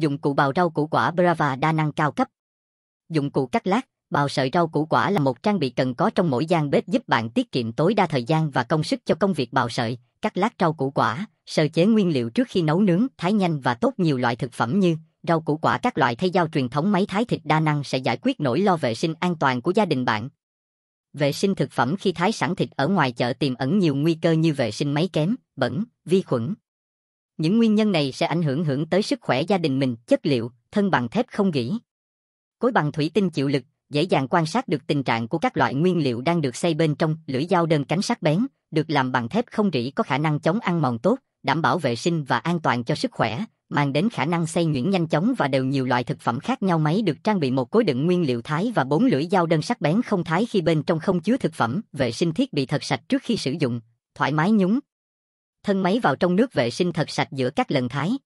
Dụng cụ bào rau củ quả Brava đa năng cao cấp. Dụng cụ cắt lát, bào sợi rau củ quả là một trang bị cần có trong mỗi gian bếp giúp bạn tiết kiệm tối đa thời gian và công sức cho công việc bào sợi, cắt lát rau củ quả, sơ chế nguyên liệu trước khi nấu nướng, thái nhanh và tốt nhiều loại thực phẩm như rau củ quả các loại thay dao truyền thống máy thái thịt đa năng sẽ giải quyết nỗi lo vệ sinh an toàn của gia đình bạn. Vệ sinh thực phẩm khi thái sẵn thịt ở ngoài chợ tiềm ẩn nhiều nguy cơ như vệ sinh máy kém, bẩn, vi khuẩn, những nguyên nhân này sẽ ảnh hưởng hưởng tới sức khỏe gia đình mình, chất liệu, thân bằng thép không gỉ. Cối bằng thủy tinh chịu lực, dễ dàng quan sát được tình trạng của các loại nguyên liệu đang được xây bên trong, lưỡi dao đơn cánh sắc bén, được làm bằng thép không rỉ có khả năng chống ăn mòn tốt, đảm bảo vệ sinh và an toàn cho sức khỏe, mang đến khả năng xây nhuyễn nhanh chóng và đều nhiều loại thực phẩm khác nhau máy được trang bị một cối đựng nguyên liệu thái và bốn lưỡi dao đơn sắc bén không thái khi bên trong không chứa thực phẩm, vệ sinh thiết bị thật sạch trước khi sử dụng, thoải mái nhúng, thân máy vào trong nước vệ sinh thật sạch giữa các lần thái.